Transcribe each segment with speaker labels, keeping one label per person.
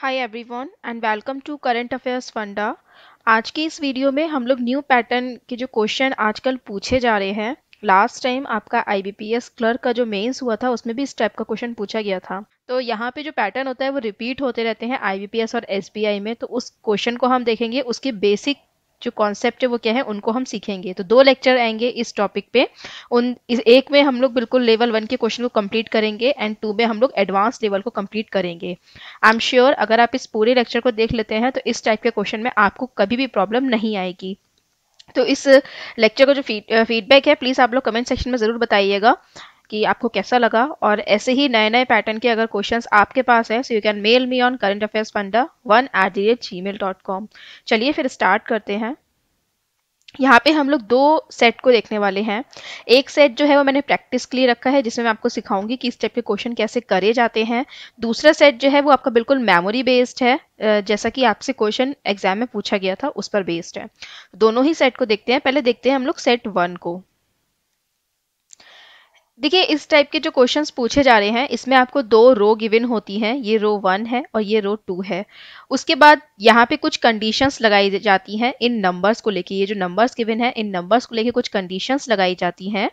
Speaker 1: Hi everyone and welcome to current affairs funda आज की इस वीडियो में हम लोग न्यू पैटर्न के जो क्वेश्चन आजकल पूछे जा रहे हैं लास्ट टाइम आपका आईबीपीएस क्लर्क का जो मेंस हुआ था उसमें भी इस टाइप का क्वेश्चन पूछा गया था तो यहाँ पे जो पैटर्न होता है वो रिपीट होते रहते हैं आईबीपीएस और एसबीआई में तो उस क्वेश्चन को हम देखेंगे उसके बेसिक जो कॉन्सेप्ट है वो क्या है उनको हम सीखेंगे तो दो लेक्चर आएंगे इस टॉपिक पे उन इस एक में हम लोग बिल्कुल लेवल वन के क्वेश्चन को कंप्लीट करेंगे एंड टू में हम लोग एडवांस लेवल को कंप्लीट करेंगे आई एम श्योर अगर आप इस पूरे लेक्चर को देख लेते हैं तो इस टाइप के क्वेश्चन में आपको कभी भी प्रॉब्लम नहीं आएगी तो इस लेक्चर का जो फीडबैक है प्लीज़ आप लोग कमेंट सेक्शन में ज़रूर बताइएगा कि आपको कैसा लगा और ऐसे ही नए नए पैटर्न के अगर क्वेश्चन आपके पास है so you can mail me on current affairs funda one at the rate gmail dot com चलिए फिर स्टार्ट करते हैं यहाँ पे हम लोग दो सेट को देखने वाले हैं एक सेट जो है वो मैंने प्रैक्टिस के लिए रखा है जिसमें मैं आपको सिखाऊंगी कि इस टाइप के क्वेश्चन कैसे करे जाते हैं दूसरा सेट जो है वो आपका बिल्कुल मेमोरी बेस्ड है जैसा कि आपसे क्वेश्चन एग्जाम में पूछा गया था उस पर बेस्ड है दोनों ही सेट को देखते हैं पहले देखते हैं हम लोग सेट वन को देखिए इस टाइप के जो क्वेश्चंस पूछे जा रहे हैं इसमें आपको दो रो गिवन होती हैं ये रो वन है और ये रो टू है उसके बाद यहाँ पे कुछ कंडीशंस लगाई जाती हैं इन नंबर्स को लेके ये जो नंबर्स गिवन है इन नंबर्स को लेके कुछ कंडीशंस लगाई जाती हैं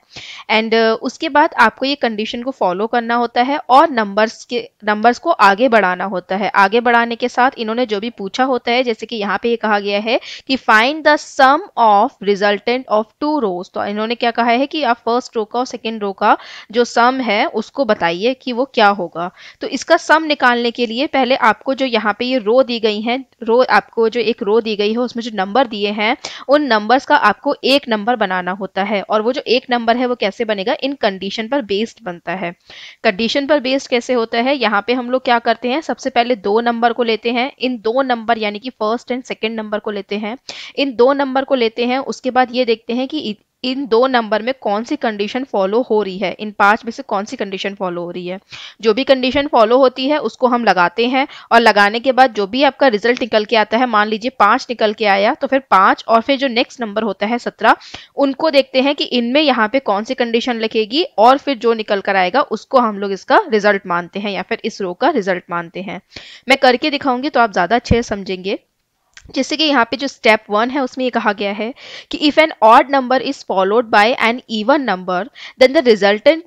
Speaker 1: एंड uh, उसके बाद आपको ये कंडीशन को फॉलो करना होता है और नंबर्स के नंबर्स को आगे बढ़ाना होता है आगे बढ़ाने के साथ इन्होंने जो भी पूछा होता है जैसे कि यहाँ पे ये कहा गया है कि find the sum of resultant of two rows तो इन्होंने क्या कहा है कि आप फर्स्ट रो का और सेकेंड रो का का जो सम है उसको बताइए कि वो क्या होगा तो इसका सम निकालने के लिए पहले आपको जो यहाँ पे ये रो दी गई है रो आपको जो एक रो दी गई है उसमें जो नंबर दिए हैं उन नंबर्स का आपको एक नंबर बनाना होता है और वो जो एक नंबर है वो कैसे बनेगा इन कंडीशन पर बेस्ड बनता है कंडीशन पर बेस्ड कैसे होता है यहाँ पे हम लोग क्या करते हैं सबसे पहले दो नंबर को लेते हैं इन दो नंबर यानी कि फर्स्ट एंड सेकेंड नंबर को लेते हैं इन दो नंबर को लेते हैं उसके बाद ये देखते हैं कि इन दो नंबर में कौन सी कंडीशन फॉलो हो रही है इन पांच में से कौन सी कंडीशन फॉलो हो रही है जो भी कंडीशन फॉलो होती है उसको हम लगाते हैं और लगाने के बाद जो भी आपका रिजल्ट निकल के आता है मान लीजिए पांच निकल के आया तो फिर पांच और फिर जो नेक्स्ट नंबर होता है सत्रह उनको देखते हैं कि इनमें यहाँ पे कौन सी कंडीशन लिखेगी और फिर जो निकल कर आएगा उसको हम लोग इसका रिजल्ट मानते हैं या फिर इस रो का रिजल्ट मानते हैं मैं करके दिखाऊंगी तो आप ज्यादा अच्छे समझेंगे जैसे कि यहाँ पे जो स्टेप वन है उसमें ये कहा गया है कि if an odd number is followed by an even number then the resultant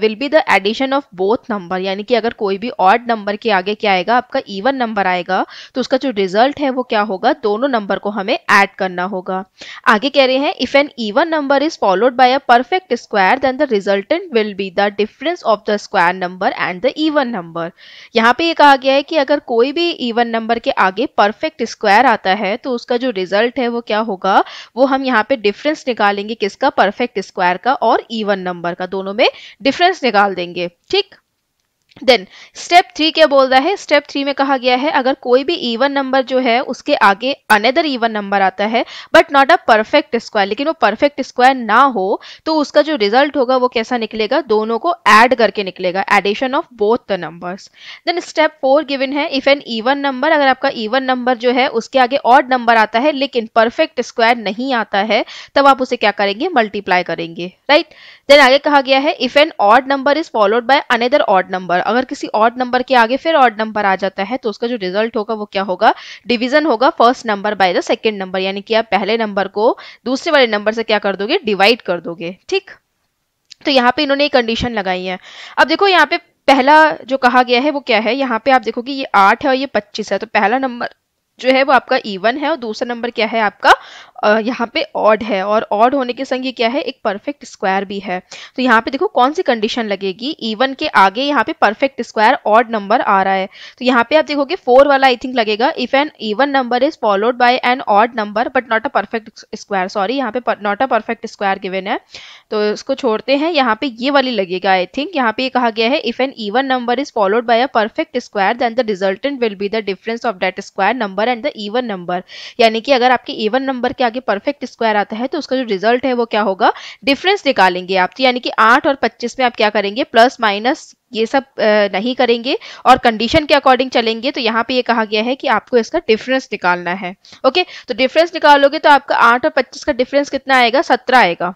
Speaker 1: will be the addition of both number यानी कि अगर कोई भी ऑड नंबर के आगे क्या आएगा आपका इवन नंबर आएगा तो उसका जो रिजल्ट है वो क्या होगा दोनों नंबर को हमें ऐड करना होगा आगे कह रहे हैं if an even number is followed by a perfect square then the resultant will be the difference of the square number and the even number यहाँ पे ये कहा गया है कि अगर कोई भी इवन नंबर के आगे परफेक्ट स्क्वायर स्क्वायर आता है तो उसका जो रिजल्ट है वो क्या होगा वो हम यहाँ पे डिफरेंस निकालेंगे किसका परफेक्ट स्क्वायर का और इवन नंबर का दोनों में डिफरेंस निकाल देंगे ठीक देन स्टेप थ्री क्या बोल रहा है स्टेप थ्री में कहा गया है अगर कोई भी इवन नंबर जो है उसके आगे अनदर इवन नंबर आता है but not a perfect square लेकिन वो परफेक्ट स्क्वायर ना हो तो उसका जो रिजल्ट होगा वो कैसा निकलेगा दोनों को एड करके निकलेगा addition of both the numbers then step four given है इफ एन ईवन नंबर अगर आपका इवन नंबर जो है उसके आगे ऑड नंबर आता है लेकिन परफेक्ट स्क्वायर नहीं आता है तब आप उसे क्या करेंगे मल्टीप्लाई करेंगे राइट right? देन आगे कहा गया है if an odd number is followed by another odd number अगर किसी ऑड नंबर के आगे फिर ऑड नंबर आ जाता है तो उसका जो रिजल्ट होगा वो क्या होगा डिविजन होगा first number by the second number यानी कि आप पहले नंबर को दूसरे वाले नंबर से क्या कर दोगे डिवाइड कर दोगे ठीक तो यहाँ पे इन्होंने एक कंडीशन लगाई है अब देखो यहाँ पे पहला जो कहा गया है वो क्या है यहाँ पे आप देखोगे ये आठ है और ये पच्चीस है तो पहला नंबर जो है वो आपका इवन है और दूसरा नंबर क्या है आपका यहाँ पे ऑड है और ऑड होने के संग ये क्या है एक परफेक्ट स्क्वायर भी है तो यहाँ पे देखो कौन सी कंडीशन लगेगी इवन के आगे यहाँ पे परफेक्ट स्क्वायर ऑड नंबर आ रहा है तो यहाँ पे आप देखोगे फोर वाला आई थिंक लगेगा if an even number is followed by an odd number but not a perfect square sorry यहाँ पे not a perfect square given है तो इसको छोड़ते हैं यहाँ पे ये वाली लगेगा आई थिंक यहाँ पे कहा गया है if an even number is followed by a perfect square then the resultant will be the difference of that square number number and the even number यानी कि अगर आपके इवन नंबर के आगे परफेक्ट स्क्वायर आता है तो उसका जो रिजल्ट है वो क्या होगा डिफरेंस निकालेंगे आप तो यानी कि आठ और पच्चीस में आप क्या करेंगे प्लस माइनस ये सब नहीं करेंगे और कंडीशन के अकॉर्डिंग चलेंगे तो यहाँ पे ये कहा गया है कि आपको इसका डिफरेंस निकालना है ओके तो डिफरेंस निकालोगे तो आपका आठ और पच्चीस का डिफरेंस कितना आएगा सत्रह आएगा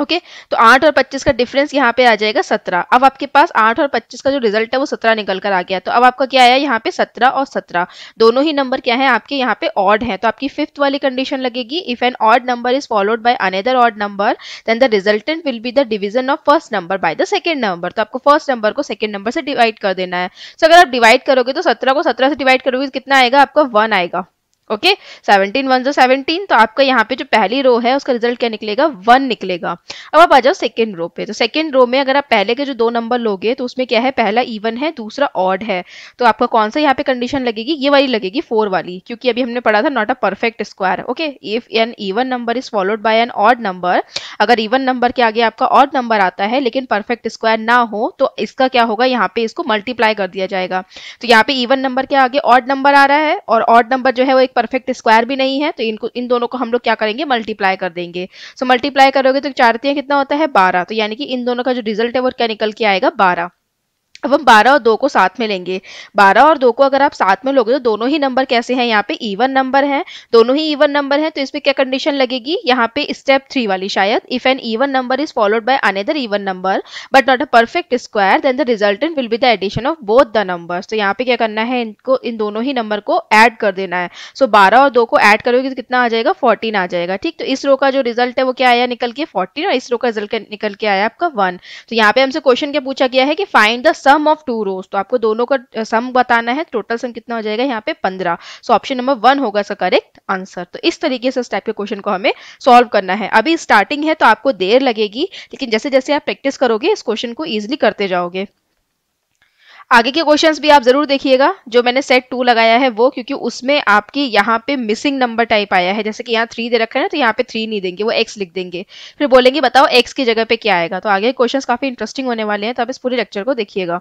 Speaker 1: ओके okay, तो आठ और पच्चीस का डिफरेंस यहाँ पे आ जाएगा सत्रह अब आपके पास आठ और पच्चीस का जो रिजल्ट है वो सत्रह निकल कर आ गया तो अब आपका क्या आया यहाँ पे सत्रह और सत्रह दोनों ही नंबर क्या है आपके यहाँ पे ऑड है तो आपकी फिफ्थ वाली कंडीशन लगेगी if an odd number is followed by another odd number then the resultant will be the division of first number by the second number तो आपको फर्स्ट नंबर को सेकेंड नंबर से divide कर देना है so so, अगर आप divide करोगे तो सत्रह को सत्रह से डिवाइड करोगे तो कितना आएगा आपका वन आएगा ओके सेवनटीन वन जो सेवनटीन तो आपका यहाँ पे जो पहली रो है उसका रिजल्ट क्या निकलेगा वन निकलेगा अब आप आ जाओ सेकेंड रो पे तो सेकेंड रो में अगर आप पहले के जो दो नंबर लोगे तो उसमें क्या है पहला इवन है दूसरा ऑड है तो आपका कौन सा यहाँ पे कंडीशन लगेगी ये वाली लगेगी फोर वाली क्योंकि अभी हमने पढ़ा था not a perfect square okay if an even number is followed by an odd number अगर इवन नंबर के आगे आपका ऑड नंबर आता है लेकिन परफेक्ट स्क्वायर ना हो तो इसका क्या होगा यहाँ पे इसको मल्टीप्लाई कर दिया जाएगा तो यहाँ पे इवन नंबर के आगे ऑड नंबर आ रहा है और ऑड नंबर जो है वो एक परफेक्ट स्क्वायर भी नहीं है तो इनको इन दोनों को हम लोग क्या करेंगे मल्टीप्लाई कर देंगे सो मल्टीप्लाई करोगे तो चारतियाँ कितना होता है बारह तो यानी कि इन दोनों का जो रिजल्ट है वो क्या निकल के आएगा बारह अब हम बारह और दो को साथ में लेंगे बारह और दो को अगर आप साथ में लोगे तो दोनों ही नंबर कैसे हैं यहाँ पे इवन नंबर हैं दोनों ही इवन नंबर हैं तो इसमें क्या कंडीशन लगेगी यहाँ पे स्टेप थ्री वाली शायद if an even number is followed by another even number but not a perfect square then the resultant will be the addition of both the number तो यहाँ पे क्या करना है इनको इन दोनों ही नंबर को एड कर देना है सो so, बारह और दो को एड करोगे तो कितना आ जाएगा फोर्टीन आ जाएगा ठीक तो इस रो का जो रिजल्ट है वो क्या आया निकल के फोर्टीन और इस रो का रिजल्ट निकल के आया आपका वन तो यहाँ पे हमसे क्वेश्चन क्या पूछा गया है कि find the sum sum of two rows तो आपको दोनों का सम बताना है टोटल सम कितना हो जाएगा यहाँ पे पंद्रह सो ऑप्शन नंबर वन होगा इसका करेक्ट आंसर तो इस तरीके से इस टाइप के क्वेश्चन को हमें सॉल्व करना है अभी स्टार्टिंग है तो आपको देर लगेगी लेकिन जैसे जैसे आप प्रैक्टिस करोगे इस क्वेश्चन को ईजिली करते जाओगे आगे के क्वेश्चंस भी आप जरूर देखिएगा जो मैंने सेट टू लगाया है वो क्योंकि उसमें आपकी यहाँ पे मिसिंग नंबर टाइप आया है जैसे कि यहाँ थ्री दे रखा है ना तो यहाँ पे थ्री नहीं देंगे वो एक्स लिख देंगे फिर बोलेंगे बताओ एक्स की जगह पे क्या आएगा तो आगे क्वेश्चन काफी इंटरेस्टिंग होने वाले हैं तो आप इस पूरे लेक्चर को देखिएगा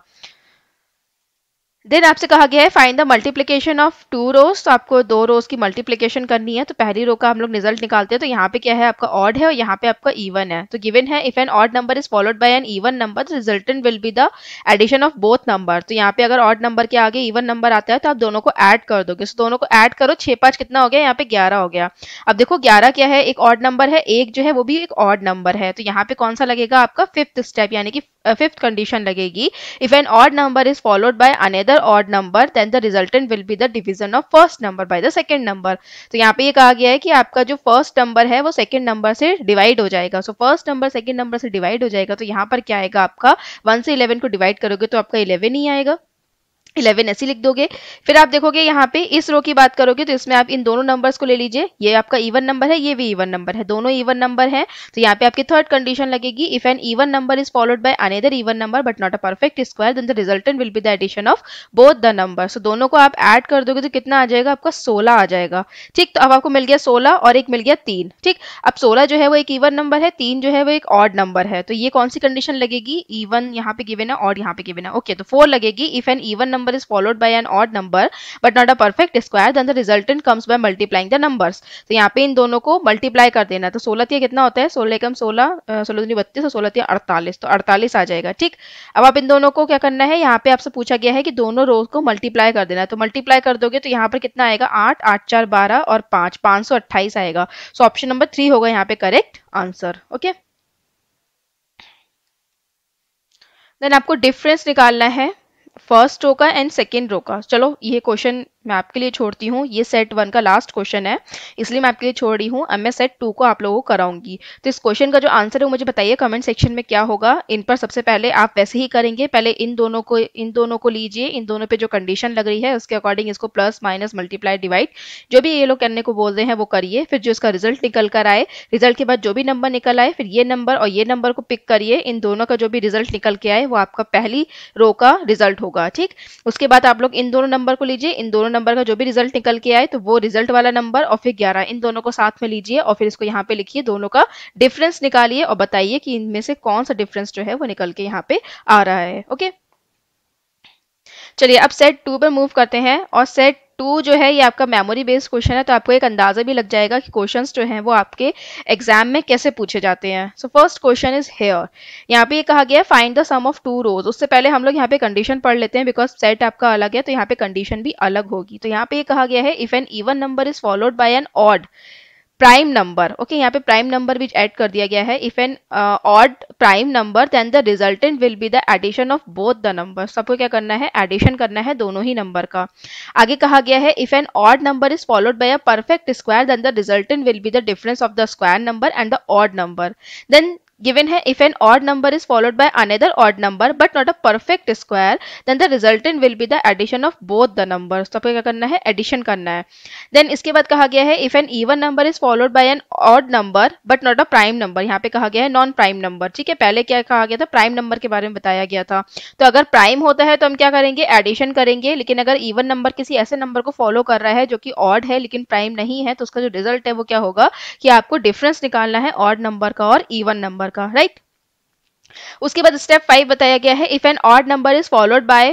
Speaker 1: देन आपसे कहा गया है find the multiplication of two rows तो आपको दो रोज की मल्टीप्लीकेशन करनी है तो पहली रो का हम लोग रिजल्ट निकालते हैं तो यहाँ पे क्या है आपका ऑड है और यहाँ पे आपका इवन है तो गिवन है if an odd number is followed by an even number resultant will be the addition of both number तो यहाँ पे अगर ऑड नंबर के आगे इवन नंबर आता है तो आप दोनों को ऐड कर दोगे तो दोनों को एड करो छः पाँच कितना हो गया यहाँ पे ग्यारह हो गया अब देखो ग्यारह क्या है एक ऑड नंबर है एक जो है वो भी एक ऑड नंबर है तो यहाँ पे कौन सा लगेगा आपका फिफ्थ स्टेप यानी कि फिफ्थ कंडीशन लगेगी if an odd number is followed by another other odd number then the resultant will be the division of first number by the second number तो यहाँ पे ये कहा गया है कि आपका जो फर्स्ट नंबर है वो सेकंड नंबर से डिवाइड हो जाएगा so first number second number से डिवाइड हो जाएगा तो यहाँ पर क्या आएगा आपका वन से इलेवन को डिवाइड करोगे तो आपका इलेवन ही आएगा इलेवन ऐसी लिख दोगे फिर आप देखोगे यहाँ पे इस रो की बात करोगे तो इसमें आप इन दोनों नंबर्स को ले लीजिए ये आपका इवन नंबर है ये भी इवन नंबर है दोनों इवन नंबर है तो यहाँ पे आपकी थर्ड कंडीशन लगेगी if an even number is followed by another even number but not a perfect square then the resultant will be the addition of both the number so दोनों को आप add कर दोगे तो कितना आ जाएगा आपका सोलह आ जाएगा ठीक तो अब आपको मिल गया सोलह और एक मिल गया तीन ठीक अब सोलह जो है वो एक इवन नंबर है तीन जो है वो एक ऑड नंबर है तो ये कौन सी कंडीशन लगेगी इवन यहाँ पे गिवेन है और यहाँ पे गिवेन है ओके तो फोर लगेगी if an even number number is followed by an odd number but not a perfect square then the resultant comes by multiplying the numbers तो यहाँ पे इन दोनों को multiply कर देना तो सोलह तीन कितना होता है सोलह एकम सोलह सोलह दूनी बत्तीस और तो सोलह तीन अड़तालीस तो अड़तालीस आ जाएगा ठीक अब आप इन दोनों को क्या करना है यहाँ पे आपसे पूछा गया है कि दोनों रोज को मल्टीप्लाई कर देना है तो मल्टीप्लाई कर दोगे तो यहाँ पर कितना आएगा आठ आठ चार बारह और पांच पांच सौ अट्ठाईस आएगा सो ऑप्शन नंबर थ्री होगा यहाँ पे करेक्ट आंसर ओके देन आपको डिफरेंस निकालना है फर्स्ट रो का एंड सेकेंड रो का चलो ये क्वेश्चन मैं आपके लिए छोड़ती हूँ ये सेट वन का लास्ट क्वेश्चन है इसलिए मैं आपके लिए छोड़ रही हूँ अब मैं सेट टू को आप लोगों को कराऊंगी तो इस क्वेश्चन का जो आंसर है वो मुझे बताइए कमेंट सेक्शन में क्या होगा इन पर सबसे पहले आप वैसे ही करेंगे पहले इन दोनों को इन दोनों को लीजिए इन दोनों पे जो कंडीशन लग रही है उसके अकॉर्डिंग इसको प्लस माइनस मल्टीप्लाई डिवाइड जो भी ये लोग करने को बोल रहे हैं वो करिए फिर जो इसका रिजल्ट निकल कर आए रिजल्ट के बाद जो भी नंबर निकल आए फिर ये नंबर और ये नंबर को पिक करिए इन दोनों का जो भी रिजल्ट निकल के आए वो आपका पहली रो का रिजल्ट होगा ठीक उसके बाद आप लोग इन दोनों नंबर को लीजिए इन दोनों नंबर का जो भी रिजल्ट निकल के आए तो वो रिजल्ट वाला नंबर और फिर ग्यारह इन दोनों को साथ में लीजिए और फिर इसको यहाँ पे लिखिए दोनों का डिफरेंस निकालिए और बताइए कि इनमें से कौन सा डिफरेंस जो है वो निकल के यहाँ पे आ रहा है ओके चलिए अब सेट टू पर मूव करते हैं और सेट टू जो है ये आपका मेमोरी बेस्ड क्वेश्चन है तो आपको एक अंदाज़ा भी लग जाएगा कि क्वेश्चंस जो हैं वो आपके एग्जाम में कैसे पूछे जाते हैं so first question is here यहाँ पे ये कहा गया है find the sum of two rows उससे पहले हम लोग यहाँ पे कंडीशन पढ़ लेते हैं बिकॉज सेट आपका अलग है तो यहाँ पे कंडीशन भी अलग होगी तो यहाँ पे ये कहा गया है if an even number is followed by an odd prime number okay यहाँ पे प्राइम नंबर भी ऐड कर दिया गया है if an odd prime number then the resultant will be the addition of both the number सबको क्या करना है एडिशन करना है दोनों ही नंबर का आगे कहा गया है if an odd number is followed by a perfect square then the resultant will be the difference of the square number and the odd number then given hai if an odd number is followed by another odd number but not a perfect square then the resultant will be the addition of both the numbers तो आपको क्या करना है addition करना है then इसके बाद कहा गया है if an even number is followed by an odd number but not a prime number यहाँ पे कहा गया है non prime number ठीक है पहले क्या कहा गया था prime number के बारे में बताया गया था तो अगर prime होता है तो हम क्या करेंगे addition करेंगे लेकिन अगर even number किसी ऐसे number को follow कर रहा है जो कि odd है लेकिन prime नहीं है तो उसका जो result है वो क्या होगा कि आपको difference निकालना है odd number का और even number का राइट उसके बाद स्टेप फाइव बताया गया है if an odd number is followed by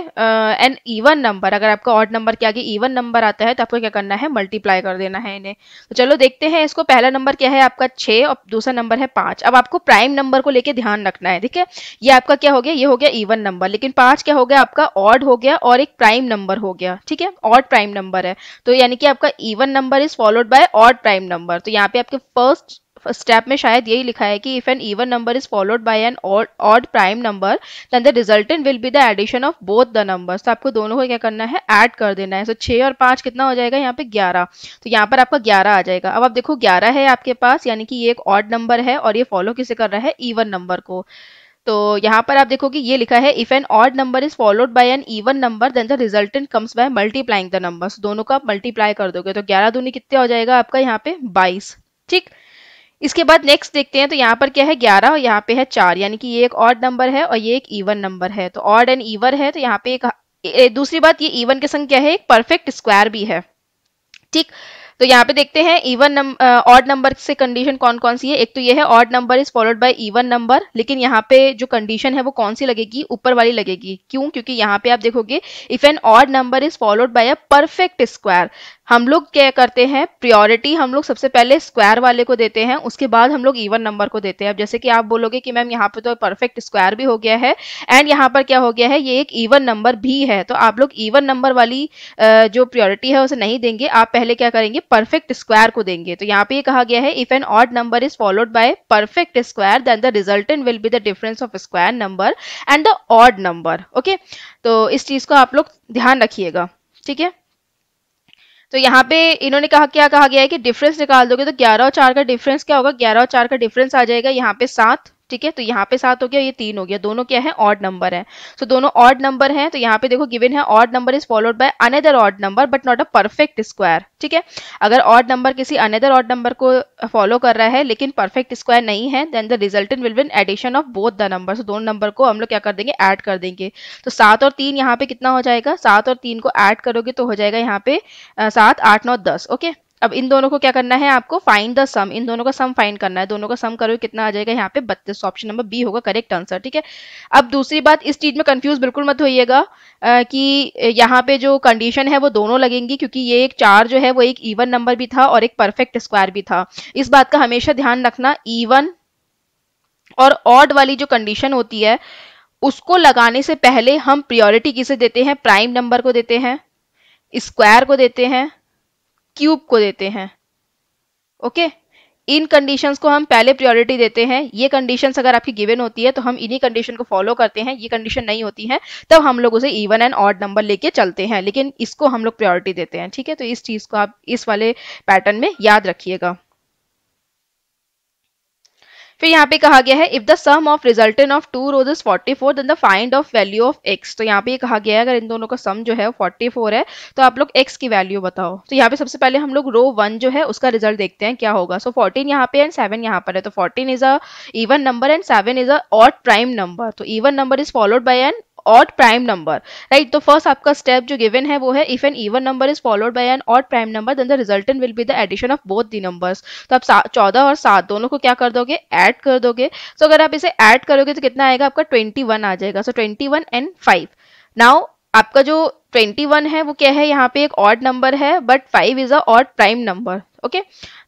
Speaker 1: an even number अगर आपका ऑड नंबर के आगे इवन नंबर आता है तो आपको क्या करना है मल्टीप्लाई कर देना है इन्हें तो चलो देखते हैं इसको पहला नंबर क्या है आपका छह और दूसरा नंबर है पांच अब आपको प्राइम नंबर को लेकर ध्यान रखना है ठीक है ये आपका क्या हो गया ये हो गया इवन नंबर लेकिन पांच क्या हो गया आपका ऑड हो गया और एक प्राइम नंबर हो गया ठीक है ऑड प्राइम नंबर है तो यानी कि आपका even number is followed by odd prime number तो यहाँ पे आपके फर्स्ट स्टेप में शायद यही लिखा है कि if an even number is followed by an odd prime number then the resultant will be the addition of both the number तो आपको दोनों को क्या करना है ऐड कर देना है सो so, छः और पाँच कितना हो जाएगा यहाँ पे ग्यारह तो यहाँ पर आपका ग्यारह आ जाएगा अब आप देखो ग्यारह है आपके पास यानी कि ये एक ऑड नंबर है और ये फॉलो किसे कर रहा है ईवन नंबर को तो यहाँ पर आप देखो कि ये लिखा है if an odd number is followed by an even number then the resultant comes by multiplying the number दोनों का आप मल्टीप्लाई कर दोगे तो ग्यारह दूनी कितने हो जाएगा आपका यहाँ पे बाईस ठीक इसके बाद नेक्स्ट देखते हैं तो यहाँ पर क्या है ग्यारह और यहाँ पे है चार यानी कि ये एक ऑड नंबर है और ये एक ईवन नंबर है तो ऑड एंड ईवन है तो यहाँ पे एक दूसरी बात ये ईवन के संग क्या है एक परफेक्ट स्क्वायर भी है ठीक तो यहाँ पे देखते हैं इवन ऑड नंबर से कंडीशन कौन कौन सी है एक तो ये है odd number is followed by even number लेकिन यहाँ पे जो कंडीशन है वो कौन सी लगेगी ऊपर वाली लगेगी क्यों क्योंकि यहाँ पे आप देखोगे if an odd number is followed by a perfect square हम लोग क्या करते हैं प्रियोरिटी हम लोग सबसे पहले स्क्वायर वाले को देते हैं उसके बाद हम लोग इवन नंबर को देते हैं अब जैसे कि आप बोलोगे कि मैम यहाँ पे तो परफेक्ट स्क्वायर भी हो गया है एंड यहाँ पर क्या हो गया है ये एक इवन नंबर भी है तो आप लोग इवन नंबर वाली जो प्रियोरिटी है उसे नहीं देंगे आप पहले क्या करेंगे परफेक्ट स्क्वायर को देंगे तो यहाँ पे ये कहा गया है if an odd number is followed by perfect square then the resultant will be the difference of square number and the odd number okay तो इस चीज को आप लोग ध्यान रखिएगा ठीक है तो यहाँ पे इन्होंने कहा क्या कहा गया है कि डिफरेंस निकाल दोगे तो 11 और 4 का डिफरेंस क्या होगा 11 और 4 का डिफरेंस आ जाएगा यहाँ पे सात ठीक है तो यहाँ पे सात हो गया ये तीन हो गया दोनों क्या है ऑड नंबर है सो so, दोनों ऑड नंबर है तो यहाँ पे देखो गिवन है odd number is followed by another odd number but not a perfect square ठीक है अगर ऑड नंबर किसी अनदर ऑड नंबर को फॉलो कर रहा है लेकिन परफेक्ट स्क्वायर नहीं है then the resultant will been addition of both the number so दोनों नंबर को हम लोग क्या कर देंगे ऐड कर देंगे तो सात और तीन यहाँ पे कितना हो जाएगा सात और तीन को ऐड करोगे तो हो जाएगा यहाँ पे सात आठ नौ दस ओके okay? अब इन दोनों को क्या करना है आपको फाइंड द सम इन दोनों का सम फाइंड करना है दोनों का सम करो कितना आ जाएगा यहाँ पे बत्तीस ऑप्शन नंबर बी होगा करेक्ट आंसर ठीक है अब दूसरी बात इस चीज में कंफ्यूज बिल्कुल मत होइएगा कि यहाँ पे जो कंडीशन है वो दोनों लगेंगी क्योंकि ये एक चार जो है वो एक ईवन नंबर भी था और एक परफेक्ट स्क्वायर भी था इस बात का हमेशा ध्यान रखना ईवन और ऑड वाली जो कंडीशन होती है उसको लगाने से पहले हम प्रियोरिटी किसे देते हैं प्राइम नंबर को देते हैं स्क्वायर को देते हैं क्यूब को देते हैं ओके okay? इन कंडीशंस को हम पहले प्रायोरिटी देते हैं ये कंडीशंस अगर आपकी गिवन होती है तो हम इन्हीं कंडीशन को फॉलो करते हैं ये कंडीशन नहीं होती है तब हम लोग उसे इवन एंड ऑड नंबर लेके चलते हैं लेकिन इसको हम लोग प्रायोरिटी देते हैं ठीक है तो इस चीज़ को आप इस वाले पैटर्न में याद रखिएगा फिर यहाँ पे कहा गया है if the sum of resultant of two rows is forty four then the find of value of x तो यहाँ पे कहा गया है अगर इन दोनों का सम जो है फोर्टी फोर है तो आप लोग एक्स की वैल्यू बताओ तो यहाँ पे सबसे पहले हम लोग रो वन जो है उसका रिजल्ट देखते हैं क्या होगा सो फोर्टीन यहाँ पे एंड सेवन यहाँ पर है तो fourteen is a even number and seven is a odd prime number तो even number is followed by an odd prime number right तो फर्स्ट आपका स्टेप जो गिवन है वो है if an even number is followed by an odd prime number then the resultant will be the addition of both the numbers तो आप चौदह और सात दोनों को क्या कर दोगे ऐड कर दोगे सो so, अगर आप इसे ऐड करोगे तो कितना आएगा आपका ट्वेंटी वन आ जाएगा so twenty one and five now आपका जो 21 है वो क्या है यहाँ पे एक ऑड नंबर है but 5 is a odd prime number okay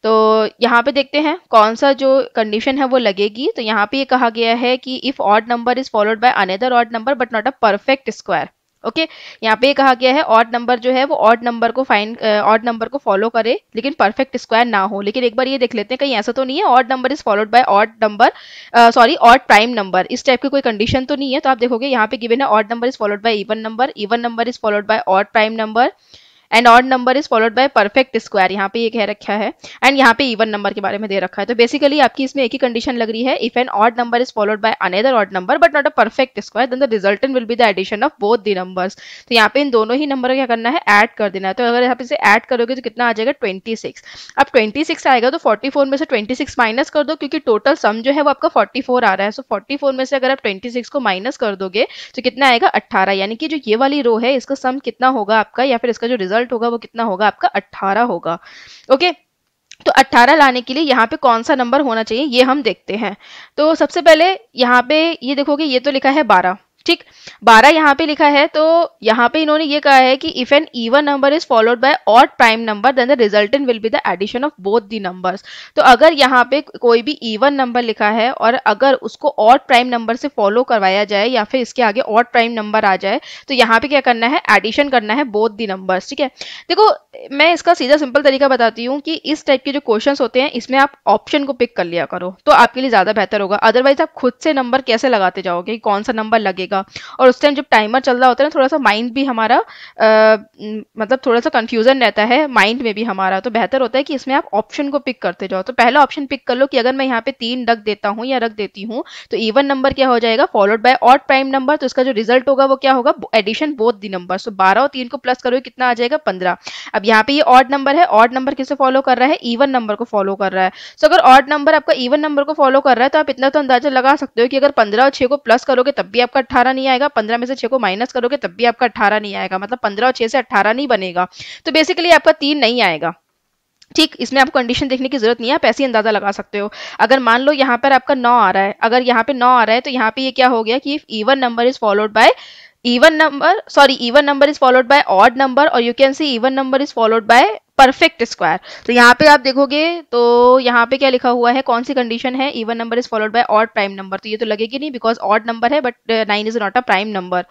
Speaker 1: तो यहाँ पे देखते हैं कौन सा जो कंडीशन है वो लगेगी तो यहाँ पे ये यह कहा गया है कि if odd number is followed by another odd number but not a perfect square okay okay? यहाँ पे कहा गया है ऑड नंबर जो है वो ऑड नंबर को फाइन ऑड नंबर को फॉलो करे लेकिन परफेक्ट स्क्वायर ना हो लेकिन एक बार ये देख लेते हैं कहीं ऐसा तो नहीं है odd number is followed by odd number sorry odd prime number इस टाइप की कोई कंडीशन तो नहीं है तो आप देखोगे यहाँ पे गिवन है odd number is followed by even number even number is followed by odd prime number and odd number is followed by perfect square यहाँ पे ये कह रखा है एंड यहाँ पे इवन नंबर के बारे में दे रखा है तो बेसिकली आपकी इसमें एक ही कंडीशन लग रही है if an odd number is followed by another odd number but not a perfect square then the result will be the addition of both the numbers तो यहाँ पे इन दोनों ही नंबर क्या करना है एड कर देना है तो अगर यहाँ पे इसे करोगे तो कितना आ जाएगा ट्वेंटी सिक्स अब ट्वेंटी सिक्स आएगा तो फोर्टी फोर में से ट्वेंटी सिक्स माइनस कर दो क्योंकि टोटल सम जो है वो आपका फोर्टी फोर आ रहा है सो फोर्टी फोर में से अगर आप ट्वेंटी सिक्स को माइनस कर दोगे तो कितना आएगा अट्ठारह यानी कि जो ये वाली रो है इसका सम कितना होगा आपका या फिर इसका जो रिजल्ट रिजल्ट होगा वो कितना होगा आपका अट्ठारह होगा ओके तो 18 लाने के लिए यहाँ पे कौन सा नंबर होना चाहिए ये हम देखते हैं तो सबसे पहले यहाँ पे ये देखोगे ये तो लिखा है बारह ठीक बारह यहाँ पे लिखा है तो यहाँ पे इन्होंने ये कहा है कि if an even number is followed by odd prime number then the resultant will be the addition of both the numbers तो अगर यहाँ पे कोई भी इवन नंबर लिखा है और अगर उसको ऑड प्राइम नंबर से फॉलो करवाया जाए या फिर इसके आगे ऑड प्राइम नंबर आ जाए तो यहाँ पे क्या करना है एडिशन करना है बोथ दी नंबर्स ठीक है देखो मैं इसका सीधा सिंपल तरीका बताती हूँ कि इस टाइप के जो क्वेश्चन होते हैं इसमें आप ऑप्शन को पिक कर लिया करो तो आपके लिए ज्यादा बेहतर होगा अदरवाइज आप खुद से नंबर कैसे लगाते जाओगे कौन सा नंबर लगेगा जाएगा और उस टाइम जब टाइमर चल रहा होता है ना थोड़ा सा माइंड भी हमारा आ, मतलब थोड़ा सा कन्फ्यूजन रहता है माइंड में भी हमारा तो बेहतर होता है कि इसमें आप ऑप्शन को पिक करते जाओ तो पहला ऑप्शन पिक कर लो कि अगर मैं यहाँ पे तीन रख देता हूँ या रख देती हूँ तो इवन नंबर क्या हो जाएगा followed by odd prime number तो इसका जो रिजल्ट होगा वो क्या होगा addition both the number so बारह और तीन को प्लस करोगे कितना आ जाएगा पंद्रह अब यहाँ पे ये ऑड नंबर है ऑड नंबर किसे फॉलो कर रहा है इवन नंबर को फॉलो कर रहा है सो अगर ऑड नंबर आपका इवन नंबर को फॉलो कर रहा है तो आप इतना तो अंदाजा लगा सकते हो कि अगर पंद्रह और छह को प्लस करोगे तब भी आपका अठारह नहीं आएगा पंद्रह में से छह को माइनस करोगे तब भी आपका अठारह नहीं आएगा मतलब पंद्रह और छह से अठारह नहीं बनेगा तो बेसिकली आपका तीन नहीं आएगा ठीक इसमें आपको कंडीशन देखने की जरूरत नहीं है आप ऐसे अंदाजा लगा सकते हो अगर मान लो यहाँ पर आपका नौ आ रहा है अगर यहाँ पे नौ आ रहा है तो यहाँ पे ये क्या हो गया कि even number is followed by even number sorry even number is followed by odd number और you can see even number is followed by perfect square तो यहाँ पे आप देखोगे तो यहाँ पे क्या लिखा हुआ है कौन सी कंडीशन है even number is followed by odd prime number तो ये तो लगेगी नहीं बिकॉज ऑड नंबर है but nine is not a prime number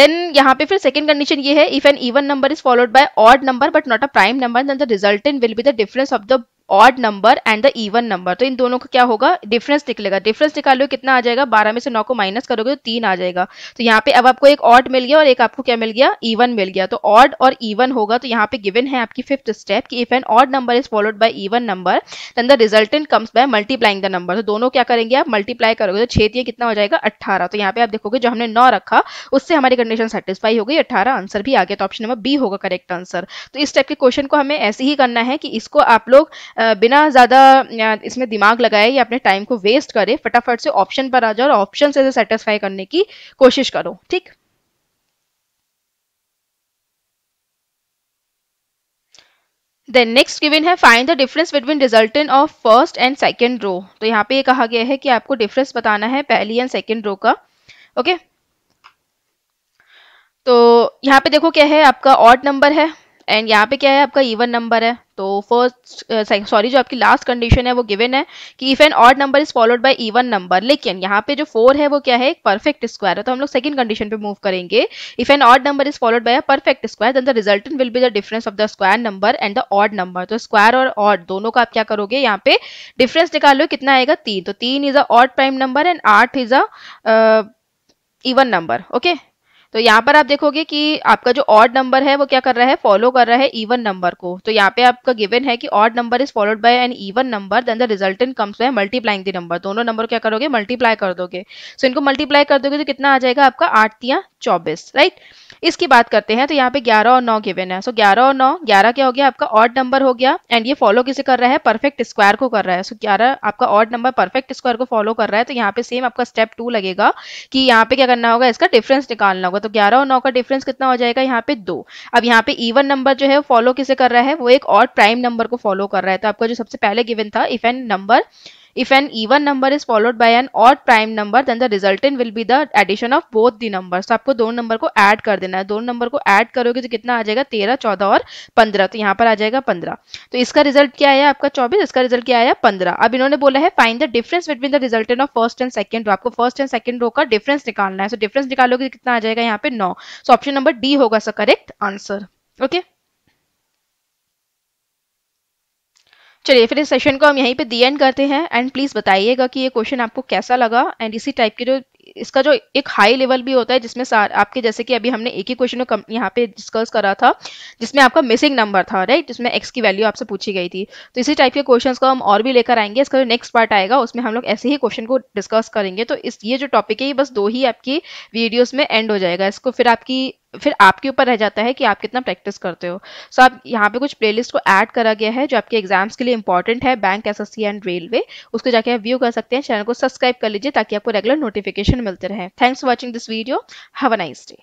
Speaker 1: then यहाँ पे फिर सेकंड कंडीशन ये है if an even number is followed by odd number but not a prime number then the resultant will be the difference of the odd number and the even number तो इन दोनों का क्या होगा difference निकलेगा difference निकालो कितना आ जाएगा बारह में से नौ को माइनस करोगे तो तीन आ जाएगा तो यहाँ पे अब आपको एक ऑड मिल गया और एक आपको क्या मिल गया इवन मिल गया तो ऑड और इवन होगा तो यहाँ पे गिवन है आपकी फिफ्थ स्टेप कि if an odd number is followed by even number then the resultant comes by multiplying the number तो दोनों क्या करेंगे आप मल्टीप्लाई करोगे तो छेती कितना हो जाएगा अट्ठारह तो यहाँ पे आप देखोगे जो हमने नौ रखा उससे हमारी कंडीशन सेटिस्फाई हो गई अट्ठारह आंसर भी आ गया तो ऑप्शन नंबर बी होगा करेक्ट आंसर तो इस टाइप के क्वेश्चन को हमें ऐसे ही करना है कि इसको आप लोग बिना ज़्यादा इसमें दिमाग लगाए या अपने टाइम को वेस्ट करे फटाफट से ऑप्शन पर आ जाओ और ऑप्शन से सेटिस्फाई करने की कोशिश करो ठीक देन नेक्स्ट गिवन है find the difference between resultant of first and second row तो यहाँ पे ये कहा गया है कि आपको डिफरेंस बताना है पहली एंड सेकेंड रो का ओके okay? तो यहाँ पे देखो क्या है आपका ऑड नंबर है एंड यहाँ पे क्या है आपका इवन नंबर है तो फर्स्ट सॉरी uh, जो आपकी लास्ट कंडीशन है वो गिवन है कि if an odd number is followed by even number लेकिन यहाँ पे जो फोर है वो क्या है एक परफेक्ट स्क्वायर है तो हम लोग सेकंड कंडीशन पे मूव करेंगे if an odd number is followed by a perfect square then the result will be the difference of the square number and the odd number तो स्क्वायर और odd दोनों का आप क्या करोगे यहाँ पे डिफरेंस निकाल लो कितना आएगा तीन तो तीन is a odd prime number and आठ is a even number okay तो यहाँ पर आप देखोगे कि आपका जो ऑड नंबर है वो क्या कर रहा है फॉलो कर रहा है इवन नंबर को तो यहाँ पे आपका गिवन है कि odd number is followed by an even number then the resultant comes by multiplying the number दोनों नंबर क्या करोगे मल्टीप्लाई कर दोगे सो so, इनको मल्टीप्लाई कर दोगे तो कितना आ जाएगा आपका आठ या चौबीस राइट इसकी बात करते हैं तो यहाँ पे ग्यारह और नौ गिवन है सो so, ग्यारह और नौ ग्यारह क्या हो गया आपका ऑड नंबर हो गया एंड ये फॉलो किसे कर रहा है परफेक्ट स्क्वायर को कर रहा है सो so, ग्यारह आपका ऑड नंबर परफेक्ट स्क्वायर को फॉलो कर रहा है तो यहाँ पे सेम आपका स्टेप टू लगेगा कि यहाँ पे क्या करना होगा इसका डिफरेंस निकालना होगा होगा तो ग्यारह और नौ का डिफरेंस कितना हो जाएगा यहाँ पे दो अब यहाँ पे इवन नंबर जो है फॉलो किसे कर रहा है वो एक और प्राइम नंबर को फॉलो कर रहा है तो आपका जो सबसे पहले गिवन था if an number If an even number is followed by an odd prime number, then the resultant will be the addition of both the numbers. तो आपको दोनों नंबर को ऐड कर देना है दोनों नंबर को ऐड करोगे तो कितना आ जाएगा तेरह चौदह और पंद्रह तो यहाँ पर आ जाएगा पंद्रह तो इसका रिजल्ट क्या आया आपका चौबीस इसका रिजल्ट क्या आया पंद्रह अब इन्होंने बोला है find the difference between the resultant of first and second row आपको फर्स्ट एंड सेकंड रो का डिफरेंस निकालना है सो तो डिफरेंस निकालोगे तो कितना आ जाएगा यहाँ पे नौ सो ऑप्शन नंबर डी होगा सर करेक्ट आंसर ओके चलिए फिर इस सेशन को हम यहीं पे दी एंड करते हैं एंड प्लीज़ बताइएगा कि ये क्वेश्चन आपको कैसा लगा एंड इसी टाइप के जो इसका जो एक हाई लेवल भी होता है जिसमें आपके जैसे कि अभी हमने एक ही क्वेश्चन यहाँ पे डिस्कस करा था जिसमें आपका मिसिंग नंबर था राइट जिसमें एक्स की वैल्यू आपसे पूछी गई थी तो इसी टाइप के क्वेश्चन को हम और भी लेकर आएंगे इसका जो नेक्स्ट पार्ट आएगा उसमें हम लोग ऐसे ही क्वेश्चन को डिस्कस करेंगे तो इस ये जो टॉपिक है ये बस दो ही आपकी वीडियोज में एंड हो जाएगा इसको फिर आपकी फिर आपके ऊपर रह जाता है कि आप कितना प्रैक्टिस करते हो सो so, आप यहाँ पे कुछ प्लेलिस्ट को ऐड करा गया है जो आपके एग्जाम्स के लिए इंपॉर्टेंट है बैंक एस एंड रेलवे उसको जाके आप व्यू कर सकते हैं चैनल को सब्सक्राइब कर लीजिए ताकि आपको रेगुलर नोटिफिकेशन मिलते रहे thanks for watching this video have a nice day